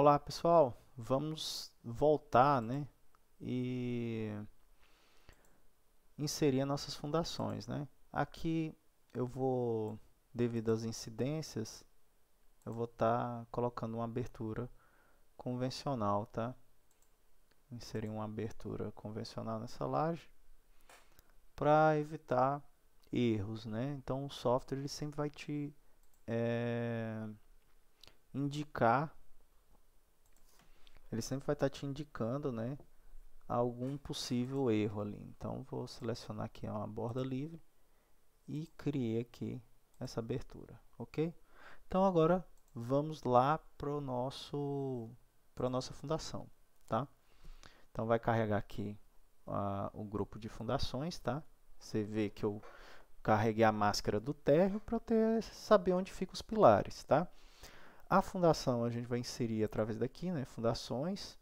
Olá pessoal, vamos voltar né, e inserir nossas fundações. Né? Aqui eu vou, devido às incidências, eu vou estar tá colocando uma abertura convencional. Tá? Inserir uma abertura convencional nessa laje para evitar erros. Né? Então o software ele sempre vai te é, indicar ele sempre vai estar tá te indicando, né, algum possível erro ali. Então vou selecionar aqui uma borda livre e criei aqui essa abertura, ok? Então agora vamos lá pro nosso para nossa fundação, tá? Então vai carregar aqui a, o grupo de fundações, tá? Você vê que eu carreguei a máscara do térreo para ter saber onde ficam os pilares, tá? A fundação a gente vai inserir através daqui, né? Fundações,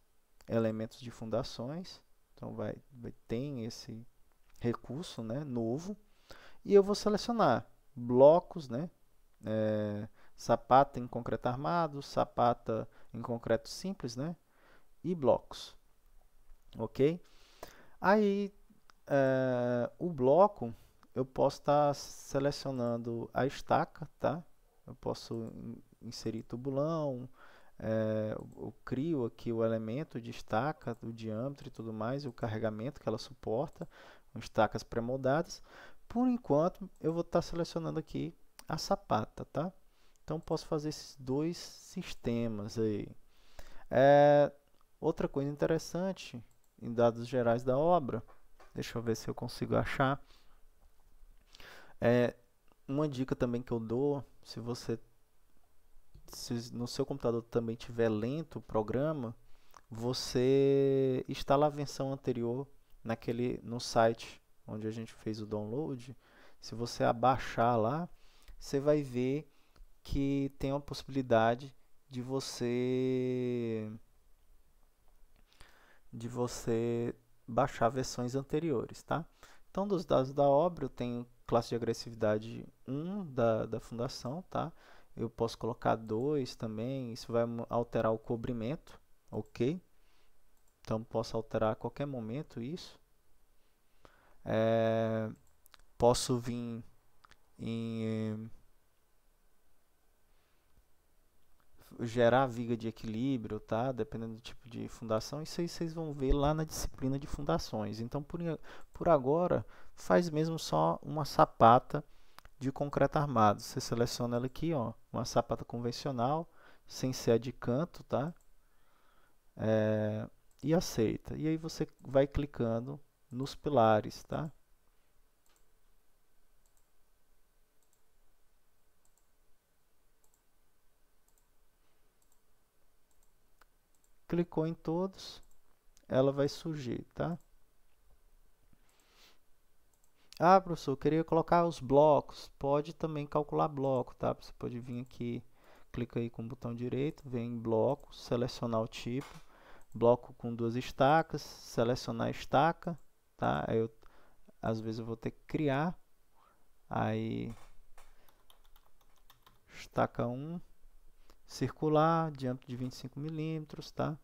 elementos de fundações. Então vai, vai tem esse recurso, né? Novo. E eu vou selecionar blocos, né? É, sapata em concreto armado, sapata em concreto simples, né? E blocos, ok? Aí é, o bloco eu posso estar tá selecionando a estaca, tá? Eu posso inserir tubulão, é, o CRIO aqui, o elemento destaca o diâmetro e tudo mais, o carregamento que ela suporta, com estacas pré-moldadas. Por enquanto, eu vou estar tá selecionando aqui a sapata, tá? Então, posso fazer esses dois sistemas aí. É, outra coisa interessante, em dados gerais da obra, deixa eu ver se eu consigo achar, é, uma dica também que eu dou, se você se no seu computador também tiver lento o programa, você instala a versão anterior naquele no site onde a gente fez o download. Se você abaixar lá, você vai ver que tem a possibilidade de você de você baixar versões anteriores, tá? Então, dos dados da obra, eu tenho classe de agressividade 1 da, da fundação, tá? eu posso colocar dois também, isso vai alterar o cobrimento, ok? Então posso alterar a qualquer momento isso. É, posso vir em eh, gerar viga de equilíbrio, tá? Dependendo do tipo de fundação, isso aí vocês vão ver lá na disciplina de fundações. Então por, por agora faz mesmo só uma sapata de concreto armado. Você seleciona ela aqui, ó, uma sapata convencional, sem ser de canto, tá? É, e aceita. E aí você vai clicando nos pilares, tá? Clicou em todos, ela vai surgir, tá? Ah, professor, eu queria colocar os blocos. Pode também calcular bloco, tá? Você pode vir aqui, clica aí com o botão direito, vem em bloco, selecionar o tipo, bloco com duas estacas, selecionar a estaca, tá? Aí eu, às vezes eu vou ter que criar, aí estaca 1, circular, diâmetro de 25 milímetros, tá?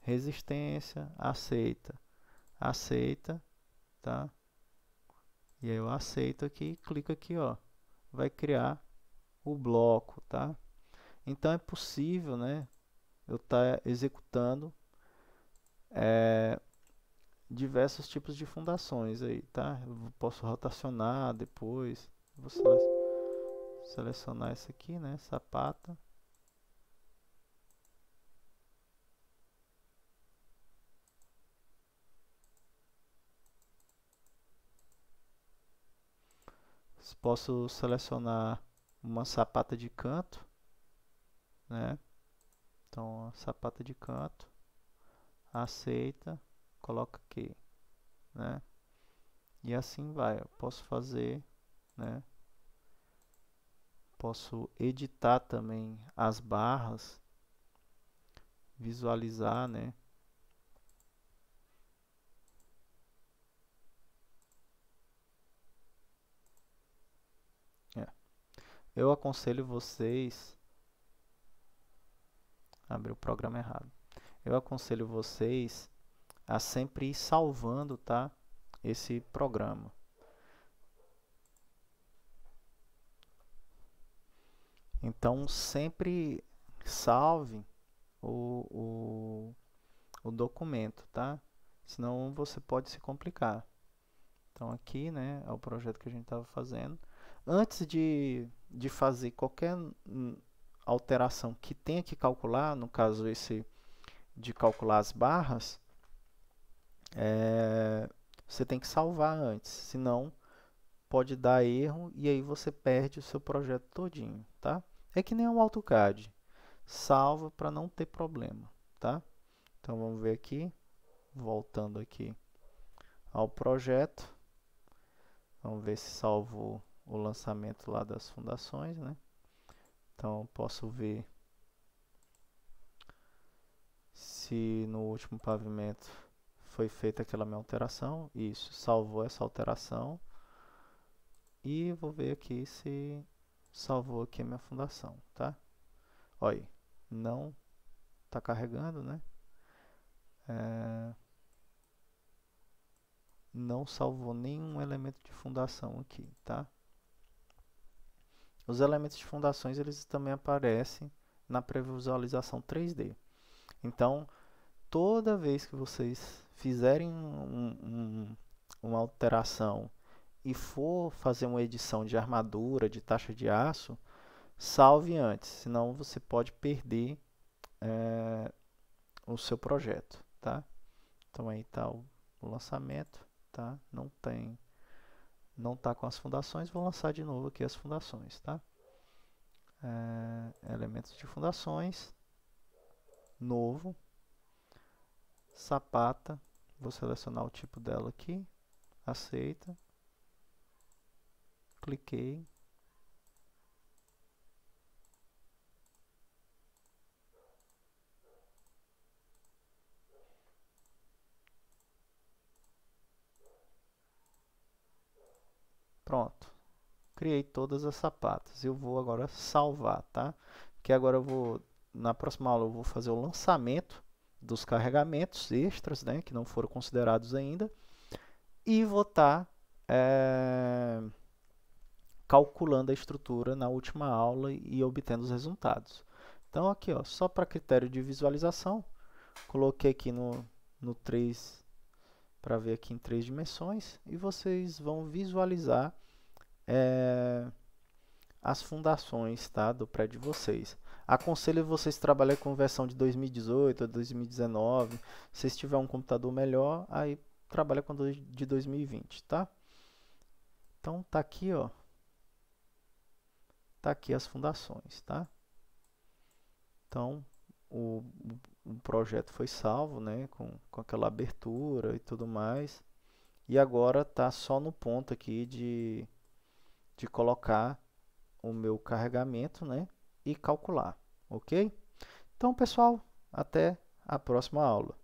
Resistência, aceita, aceita, tá? E aí eu aceito aqui e clico aqui, ó. Vai criar o bloco, tá? Então é possível, né? Eu estar tá executando é, diversos tipos de fundações aí, tá? Eu posso rotacionar depois. Vou selecionar isso aqui, né? Sapata. posso selecionar uma sapata de canto, né? Então, sapata de canto, aceita, coloca aqui, né? E assim vai. Eu posso fazer, né? Posso editar também as barras, visualizar, né? Eu aconselho vocês. Abri o programa errado. Eu aconselho vocês a sempre ir salvando, tá? Esse programa. Então sempre salve o, o, o, documento, tá? Senão você pode se complicar. Então aqui, né, é o projeto que a gente estava fazendo antes de, de fazer qualquer hum, alteração que tenha que calcular, no caso esse de calcular as barras, é, você tem que salvar antes, senão pode dar erro e aí você perde o seu projeto todinho, tá? É que nem o AutoCAD, salva para não ter problema, tá? Então vamos ver aqui, voltando aqui ao projeto, vamos ver se salvou o lançamento lá das fundações, né? Então posso ver se no último pavimento foi feita aquela minha alteração. Isso, salvou essa alteração. E vou ver aqui se salvou aqui a minha fundação, tá? Olha não tá carregando, né? É... Não salvou nenhum elemento de fundação aqui, tá? Os elementos de fundações eles também aparecem na previsualização 3D. Então, toda vez que vocês fizerem um, um, uma alteração e for fazer uma edição de armadura, de taxa de aço, salve antes, senão você pode perder é, o seu projeto, tá? Então aí está o, o lançamento, tá? Não tem não está com as fundações, vou lançar de novo aqui as fundações, tá? É, elementos de fundações, novo, sapata, vou selecionar o tipo dela aqui, aceita, cliquei, Pronto. Criei todas as sapatas. Eu vou agora salvar, tá? Que agora eu vou na próxima aula eu vou fazer o lançamento dos carregamentos extras, né, que não foram considerados ainda, e vou estar tá, é, calculando a estrutura na última aula e obtendo os resultados. Então aqui, ó, só para critério de visualização, coloquei aqui no, no 3 para ver aqui em três dimensões e vocês vão visualizar é, as fundações tá, do prédio de vocês. Aconselho vocês trabalhar com versão de 2018 ou 2019. Se tiver um computador melhor, aí trabalha com de 2020, tá? Então tá aqui, ó. Tá aqui as fundações, tá? Então o, o projeto foi salvo, né, com, com aquela abertura e tudo mais. E agora está só no ponto aqui de, de colocar o meu carregamento, né, e calcular, ok? Então, pessoal, até a próxima aula.